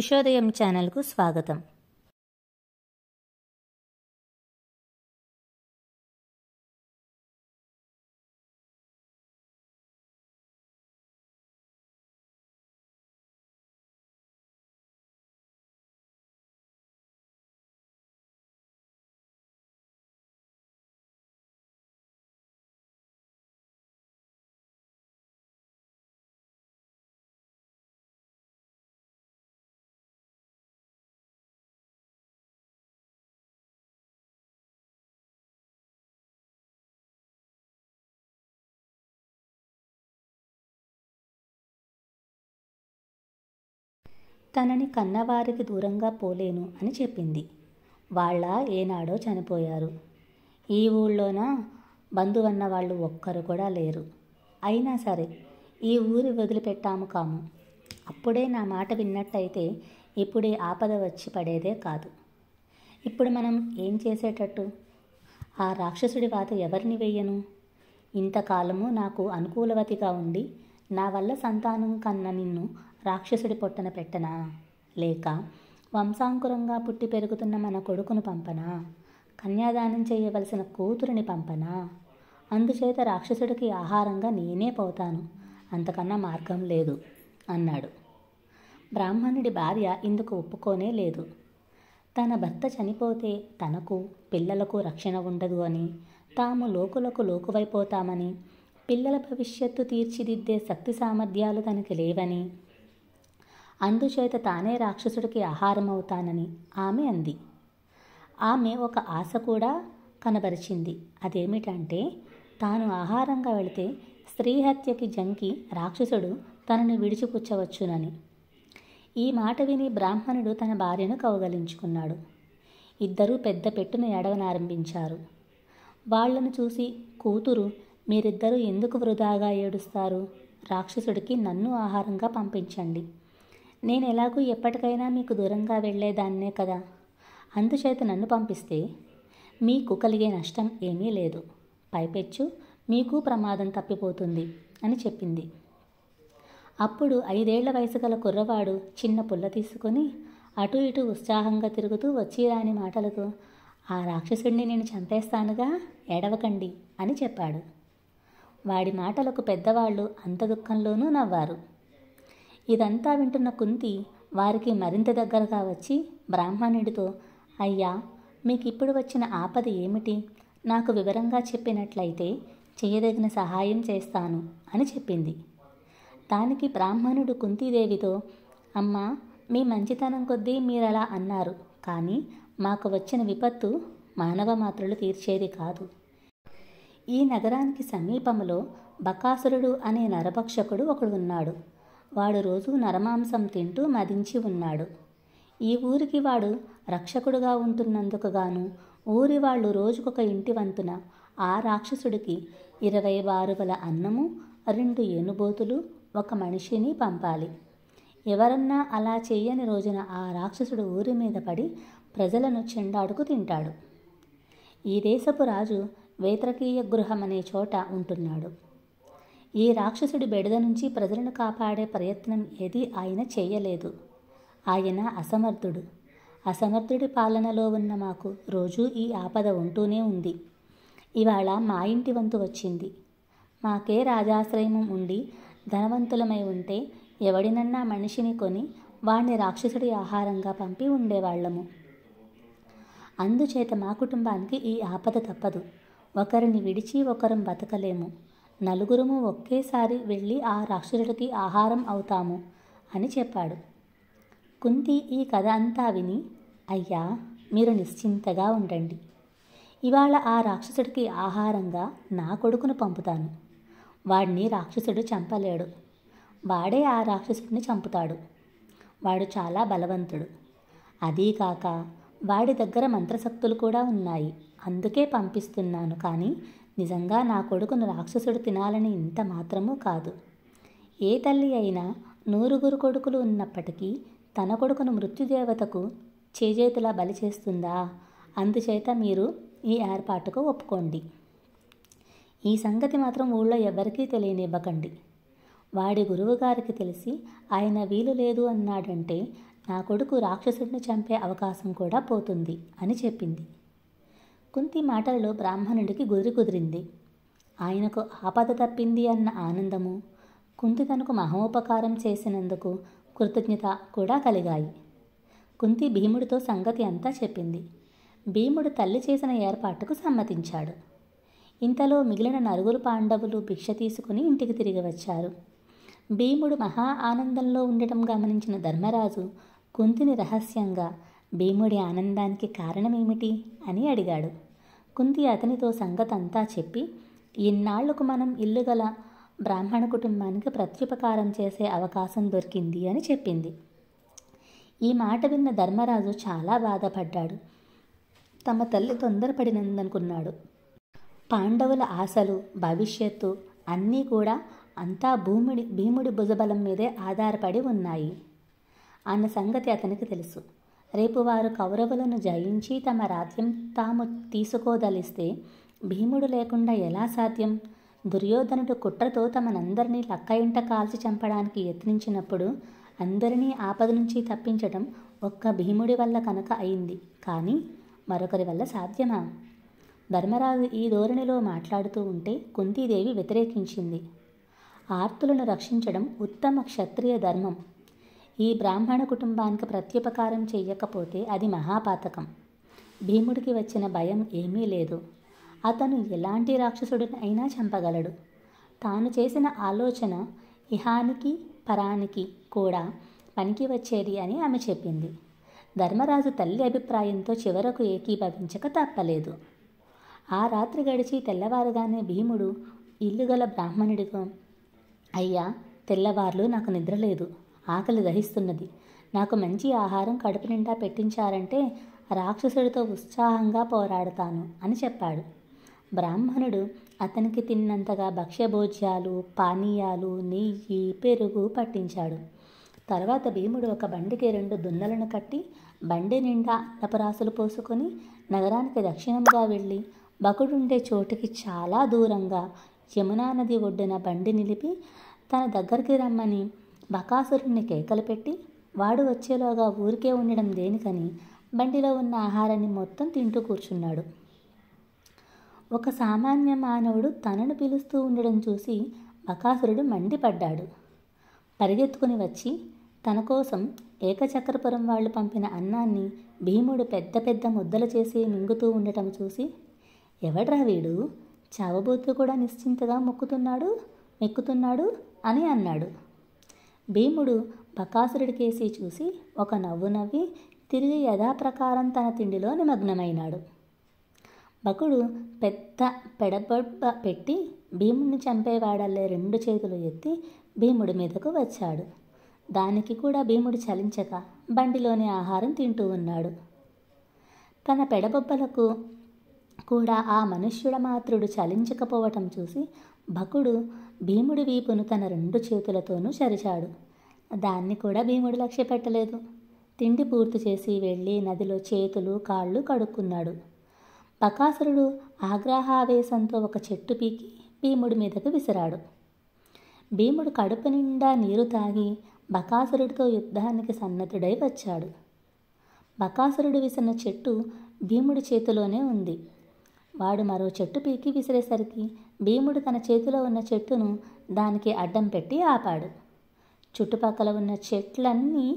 ఉషోదయం ఛానల్కు స్వాగతం తనని కన్నవారికి దూరంగా పోలేను అని చెప్పింది వాళ్ళ ఏనాడో చనిపోయారు ఈ ఊళ్ళోన బంధువన్న వాళ్ళు ఒక్కరు కూడా లేరు అయినా సరే ఈ ఊరు వదిలిపెట్టాము కాము అప్పుడే నా మాట విన్నట్టయితే ఇప్పుడే ఆపద వచ్చి పడేదే కాదు ఇప్పుడు మనం ఏం చేసేటట్టు ఆ రాక్షసుడి వాత ఎవరిని వేయను ఇంతకాలము నాకు అనుకూలవతిగా ఉండి నా వల్ల సంతానం కన్న నిన్ను రాక్షసుడి పొట్టన పెట్టనా లేక వంశాంకురంగా పుట్టి పెరుగుతున్న మన కొడుకును పంపనా కన్యాదానం చేయవలసిన కూతురిని పంపనా అందుచేత రాక్షసుడికి ఆహారంగా నేనే పోతాను అంతకన్నా మార్గం లేదు అన్నాడు బ్రాహ్మణుడి భార్య ఇందుకు ఒప్పుకోనే లేదు తన భర్త చనిపోతే తనకు పిల్లలకు రక్షణ ఉండదు అని తాము లోకులకు లోకువైపోతామని పిల్లల భవిష్యత్తు తీర్చిదిద్దే శక్తి సామర్థ్యాలు తనకి లేవని అందుచేత తానే రాక్షసుడికి ఆహారం అవుతానని ఆమె అంది ఆమె ఒక ఆశ కూడా కనబరిచింది అదేమిటంటే తాను ఆహారంగా వెళితే స్త్రీ హత్యకి జంకి రాక్షసుడు తనను విడిచిపుచ్చవచ్చునని ఈ మాట విని బ్రాహ్మణుడు తన భార్యను కౌగలించుకున్నాడు ఇద్దరూ పెద్ద పెట్టును ఏడవనారంభించారు వాళ్లను చూసి కూతురు మీరిద్దరూ ఎందుకు వృధాగా ఏడుస్తారు రాక్షసుడికి నన్ను ఆహారంగా పంపించండి నేను ఎలాగూ ఎప్పటికైనా మీకు దూరంగా వెళ్ళేదాన్నే కదా అందుచేత నన్ను పంపిస్తే మీకు కలిగే నష్టం ఏమీ లేదు పైపెచ్చు మీకు ప్రమాదం తప్పిపోతుంది అని చెప్పింది అప్పుడు ఐదేళ్ల వయసు గల కుర్రవాడు చిన్న పుల్ల తీసుకొని అటు ఇటు ఉత్సాహంగా తిరుగుతూ వచ్చి రాని మాటలతో ఆ రాక్షసుడిని నేను చంపేస్తానుగా ఎడవకండి అని చెప్పాడు వాడి మాటలకు పెద్దవాళ్ళు అంత దుఃఖంలోనూ నవ్వారు ఇదంతా వింటున్న కుంతి వారికి మరింత దగ్గరగా వచ్చి బ్రాహ్మణుడితో అయ్యా మీకు ఇప్పుడు వచ్చిన ఆపద ఏమిటి నాకు వివరంగా చెప్పినట్లయితే చేయదగిన సహాయం చేస్తాను అని చెప్పింది దానికి బ్రాహ్మణుడు కుంతీదేవితో అమ్మ మీ మంచితనం కొద్దీ మీరలా అన్నారు కానీ మాకు వచ్చిన విపత్తు మానవ మాత్రలు తీర్చేది కాదు ఈ నగరానికి సమీపంలో బకాసురుడు అనే నరభక్షకుడు ఒకడు ఉన్నాడు వాడు రోజు నరమాంసం తింటూ మదించి ఉన్నాడు ఈ ఊరికి వాడు రక్షకుడుగా ఉంటున్నందుకు గాను ఊరి వాళ్ళు రోజుకొక ఇంటి వంతున ఆ రాక్షసుడికి ఇరవై బారుగల అన్నము రెండు ఏనుబోతులు ఒక మనిషిని పంపాలి ఎవరన్నా అలా చేయని రోజున ఆ రాక్షసుడు ఊరి మీద పడి ప్రజలను చెండాడుకు తింటాడు ఈ దేశపు రాజు వేత్రకీయ అనే చోట ఉంటున్నాడు ఈ రాక్షసుడి బెడద నుంచి ప్రజలను కాపాడే ప్రయత్నం ఏది ఆయన చేయలేదు ఆయన అసమర్థుడు అసమర్థుడి పాలనలో ఉన్న మాకు రోజూ ఈ ఆపద ఉంటూనే ఉంది ఇవాళ మా ఇంటి వంతు వచ్చింది మాకే రాజాశ్రయం ఉండి ధనవంతులమై ఉంటే ఎవడినన్నా మనిషిని కొని వాణ్ణి రాక్షసుడి ఆహారంగా పంపి ఉండేవాళ్లము అందుచేత మా కుటుంబానికి ఈ ఆపద తప్పదు ఒకరిని విడిచి ఒకరం బతకలేము నలుగురము ఒకేసారి వెళ్ళి ఆ రాక్షసుడికి ఆహారం అవుతాము అని చెప్పాడు కుంతి ఈ కథ అంతా విని అయ్యా మీరు నిశ్చింతగా ఉండండి ఇవాళ ఆ రాక్షసుడికి ఆహారంగా నా కొడుకును పంపుతాను వాడిని రాక్షసుడు చంపలేడు వాడే ఆ రాక్షసుడిని చంపుతాడు వాడు చాలా బలవంతుడు అదీకాక వాడి దగ్గర మంత్రశక్తులు కూడా ఉన్నాయి అందుకే పంపిస్తున్నాను కానీ నిజంగా నా కొడుకును రాక్షసుడు తినాలని ఇంత మాత్రమూ కాదు ఏ తల్లి అయినా నూరుగురు కొడుకులు ఉన్నప్పటికీ తన కొడుకును మృత్యుదేవతకు చేజేతులా బలి చేస్తుందా అందుచేత మీరు ఈ ఏర్పాటుకు ఒప్పుకోండి ఈ సంగతి మాత్రం ఊళ్ళో ఎవరికీ తెలియనివ్వకండి వాడి గురువుగారికి తెలిసి ఆయన వీలు లేదు అన్నాడంటే నా కొడుకు రాక్షసుడిని చంపే అవకాశం కూడా పోతుంది అని చెప్పింది కుంతి మాటలలో బ్రాహ్మణుడికి గురి కుదిరింది ఆయనకు ఆపద తప్పింది అన్న ఆనందము కుంతి తనకు మహోపకారం చేసినందుకు కృతజ్ఞత కూడా కలిగాయి కుంతి భీముడితో సంగతి అంతా చెప్పింది భీముడు తల్లి చేసిన ఏర్పాటుకు సమ్మతించాడు ఇంతలో మిగిలిన నలుగురు పాండవులు భిక్ష తీసుకుని ఇంటికి తిరిగి వచ్చారు భీముడు మహా ఆనందంలో ఉండటం గమనించిన ధర్మరాజు కుంతిని రహస్యంగా భీముడి ఆనందానికి కారణమేమిటి అని అడిగాడు కుంతి అతనితో సంగతంతా చెప్పి ఇన్నాళ్లకు మనం ఇల్లు గల బ్రాహ్మణ కుటుంబానికి ప్రత్యుపకారం చేసే అవకాశం దొరికింది అని చెప్పింది ఈ మాట విన్న ధర్మరాజు చాలా బాధపడ్డాడు తమ తల్లి తొందరపడినందనుకున్నాడు పాండవుల ఆశలు భవిష్యత్తు అన్నీ కూడా అంతా భూముడి భీముడి భుజబలం మీదే ఆధారపడి ఉన్నాయి అన్న సంగతి అతనికి తెలుసు రేపు వారు కౌరవులను జయించి తమ రాజ్యం తాము తీసుకోదలిస్తే భీముడు లేకుండా ఎలా సాధ్యం దుర్యోధనుడు కుట్రతో తమనందరినీ లక్క ఇంట కాల్చి చంపడానికి యత్నించినప్పుడు అందరినీ ఆపద నుంచి తప్పించడం ఒక్క భీముడి వల్ల కనుక అయింది కానీ మరొకరి వల్ల సాధ్యమా ధర్మరాజు ఈ ధోరణిలో మాట్లాడుతూ ఉంటే కుంతీదేవి వ్యతిరేకించింది ఆర్తులను రక్షించడం ఉత్తమ క్షత్రియ ధర్మం ఈ బ్రాహ్మణ కుటుంబానికి ప్రత్యుపకారం చెయ్యకపోతే అది మహాపాతకం భీముడికి వచ్చిన భయం ఏమీ లేదు అతను ఎలాంటి రాక్షసుడిని అయినా చంపగలడు తాను చేసిన ఆలోచన ఇహానికి పరానికి కూడా పనికి వచ్చేది అని ఆమె చెప్పింది ధర్మరాజు తల్లి అభిప్రాయంతో చివరకు ఏకీభవించక తప్పలేదు ఆ రాత్రి గడిచి తెల్లవారుగానే భీముడు ఇల్లుగల బ్రాహ్మణుడిగా అయ్యా తెల్లవార్లు నాకు నిద్రలేదు ఆకలి దహిస్తున్నది నాకు మంచి ఆహారం కడుపు నిండా పెట్టించారంటే రాక్షసుడితో ఉత్సాహంగా పోరాడతాను అని చెప్పాడు బ్రాహ్మణుడు అతనికి తిన్నంతగా భక్ష్యభోజ్యాలు పానీయాలు నెయ్యి పెరుగు పట్టించాడు తర్వాత భీముడు ఒక బండికి రెండు దున్నలను కట్టి బండి నిండా అన్నపరాసులు పోసుకొని నగరానికి దక్షిణంగా వెళ్ళి బకుడుండే చోటుకి చాలా దూరంగా యమునా నది ఒడ్డున బండి నిలిపి తన దగ్గరికి రమ్మని బకాసురుణ్ణి కేకలు పెట్టి వాడు వచ్చేలోగా ఊరికే ఉండడం దేనికని బండిలో ఉన్న ఆహారాన్ని మొత్తం తింటూ కూర్చున్నాడు ఒక సామాన్య మానవుడు తనను పిలుస్తూ ఉండడం చూసి బకాసురుడు మండిపడ్డాడు పరిగెత్తుకుని వచ్చి తన కోసం ఏకచక్రపురం వాళ్ళు పంపిన అన్నాన్ని భీముడు పెద్ద పెద్ద ముద్దలు చేసి మింగుతూ ఉండటం చూసి ఎవడ్రా వీడు చావబోతు కూడా నిశ్చింతగా మొక్కుతున్నాడు మెక్కుతున్నాడు అని అన్నాడు భీముడు బకాసురుడికేసి చూసి ఒక నవ్వు నవ్వి తిరిగి యథాప్రకారం తన తిండిలో నిమగ్నమైనాడు బకుడు పెద్ద పెడబొబ్బ పెట్టి భీముడిని చంపేవాడల్లే రెండు చేతులు ఎత్తి భీముడి మీదకు వచ్చాడు దానికి కూడా భీముడు చలించక బండిలోని ఆహారం తింటూ ఉన్నాడు తన పెడబొబ్బలకు కూడా ఆ మనుష్యుడ మాత్రుడు చలించకపోవటం చూసి భకుడు భీముడి వీపును తన రెండు చేతులతోనూ చరిచాడు దాన్ని కూడా భీముడు లక్ష్య పెట్టలేదు తిండి పూర్తి చేసి వెళ్ళి నదిలో చేతులు కాళ్ళు కడుక్కున్నాడు బకాసురుడు ఆగ్రహావేశంతో ఒక చెట్టు పీకి భీముడి మీదకు విసిరాడు భీముడు కడుపు నిండా నీరు తాగి బకాసురుడితో యుద్ధానికి సన్నద్ధుడై వచ్చాడు బకాసురుడు విసిన చెట్టు భీముడి చేతిలోనే ఉంది వాడు మరో చెట్టు పీకి విసిరేసరికి భీముడు తన చేతిలో ఉన్న చెట్టును దానికి అడ్డం పెట్టి ఆపాడు చుట్టుపక్కల ఉన్న చెట్లన్నీ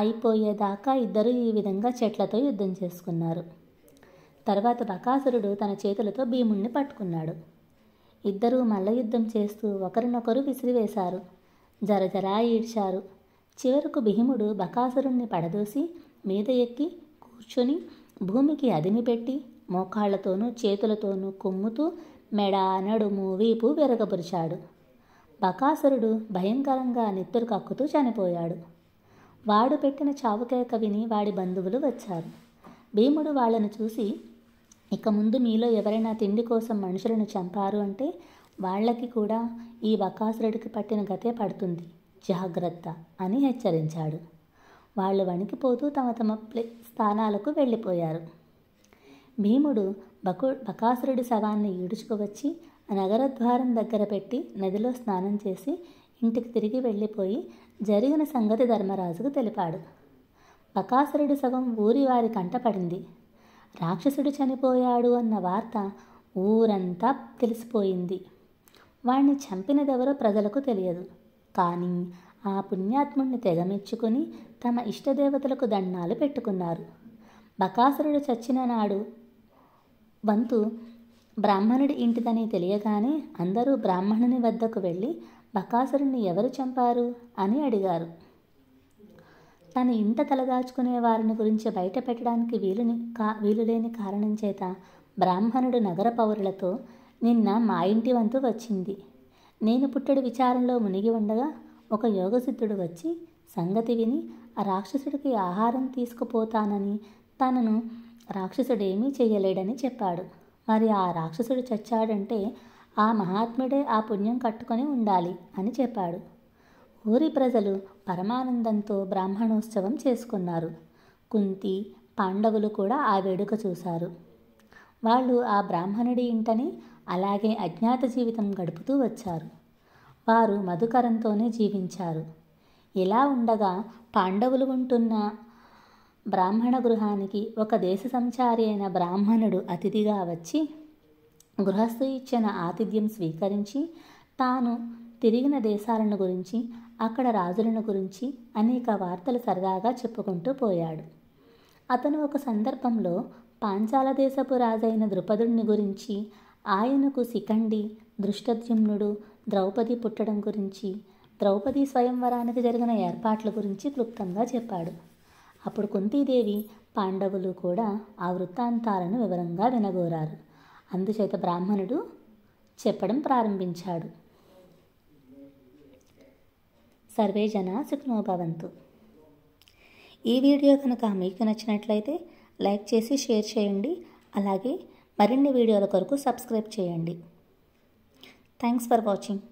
అయిపోయేదాకా ఇద్దరు ఈ విధంగా చెట్లతో యుద్ధం చేసుకున్నారు తర్వాత బకాసురుడు తన చేతులతో భీముణ్ణి పట్టుకున్నాడు ఇద్దరూ మల్ల యుద్ధం చేస్తూ ఒకరినొకరు విసిరివేశారు జరజరా ఈడ్చారు చివరకు భీముడు బకాసురుణ్ణి పడదోసి మీద ఎక్కి కూర్చొని భూమికి అదిమి పెట్టి మోకాళ్లతోనూ చేతులతోనూ కొమ్ముతూ మెడ నడుము వీపు విరగపరిచాడు బకాసురుడు భయంకరంగా నిత్తురు కక్కుతూ చనిపోయాడు వాడు పెట్టిన చావుకేక విని వాడి బంధువులు వచ్చారు భీముడు వాళ్ళను చూసి ఇక ముందు మీలో ఎవరైనా తిండి కోసం మనుషులను చంపారు అంటే వాళ్ళకి కూడా ఈ బకాసురుడికి పట్టిన గతే పడుతుంది జాగ్రత్త అని హెచ్చరించాడు వాళ్ళు వణికిపోతూ తమ తమ స్థానాలకు వెళ్ళిపోయారు భీముడు బకు బకాసురుడి శవాన్ని ఈడుచుకువచ్చి నగరద్వారం దగ్గర పెట్టి నదిలో స్నానం చేసి ఇంటికి తిరిగి వెళ్ళిపోయి జరిగిన సంగతి ధర్మరాజుకు తెలిపాడు బకాసురుడి శవం ఊరి వారి కంటపడింది రాక్షసుడు చనిపోయాడు అన్న వార్త ఊరంతా తెలిసిపోయింది వాణ్ణి చంపినదెవరో ప్రజలకు తెలియదు కానీ ఆ పుణ్యాత్ముణ్ణి తెగమెచ్చుకుని తమ ఇష్టదేవతలకు దండాలు పెట్టుకున్నారు బకాసురుడు చచ్చిన నాడు వంతు బ్రాహ్మణుడి ఇంటిదని తెలియగానే అందరూ బ్రాహ్మణుని వద్దకు వెళ్ళి బకాసురుణ్ణి ఎవరు చంపారు అని అడిగారు తన ఇంట తలదాచుకునే వారిని గురించి బయట పెట్టడానికి వీలుని కా వీలులేని కారణం చేత బ్రాహ్మణుడు నగర పౌరులతో నిన్న మా ఇంటి వంతు వచ్చింది నేను పుట్టడు విచారంలో మునిగి ఉండగా ఒక యోగసిద్ధుడు వచ్చి సంగతి విని ఆ రాక్షసుడికి ఆహారం తీసుకుపోతానని తనను రాక్షసుడు ఏమీ చేయలేడని చెప్పాడు మరి ఆ రాక్షసుడు చచ్చాడంటే ఆ మహాత్ముడే ఆ పుణ్యం కట్టుకొని ఉండాలి అని చెప్పాడు ఊరి ప్రజలు పరమానందంతో బ్రాహ్మణోత్సవం చేసుకున్నారు కుంతి పాండవులు కూడా ఆ వేడుక చూశారు వాళ్ళు ఆ బ్రాహ్మణుడి ఇంటని అలాగే అజ్ఞాత జీవితం గడుపుతూ వచ్చారు వారు మధుకరంతోనే జీవించారు ఇలా ఉండగా పాండవులు ఉంటున్న బ్రాహ్మణ గృహానికి ఒక దేశ సంచారి అయిన బ్రాహ్మణుడు అతిథిగా వచ్చి గృహస్థు ఇచ్చిన ఆతిథ్యం స్వీకరించి తాను తిరిగిన దేశాలను గురించి అక్కడ రాజులను గురించి అనేక వార్తలు సరదాగా చెప్పుకుంటూ పోయాడు అతను ఒక సందర్భంలో పాంచాల దేశపు రాజైన ద్రుపదుడిని గురించి ఆయనకు శిఖండి దృష్టద్యుమ్నుడు ద్రౌపది పుట్టడం గురించి ద్రౌపది స్వయంవరానికి జరిగిన ఏర్పాట్ల గురించి క్లుప్తంగా చెప్పాడు అప్పుడు కుంతీదేవి పాండవులు కూడా ఆ వృత్తాంతాలను వివరంగా వినగోరారు అందుచేత బ్రాహ్మణుడు చెప్పడం ప్రారంభించాడు సర్వే జన సుఖనోభవంతు ఈ వీడియో కనుక మీకు నచ్చినట్లయితే లైక్ చేసి షేర్ చేయండి అలాగే మరిన్ని వీడియోల కొరకు సబ్స్క్రైబ్ చేయండి థ్యాంక్స్ ఫర్ వాచింగ్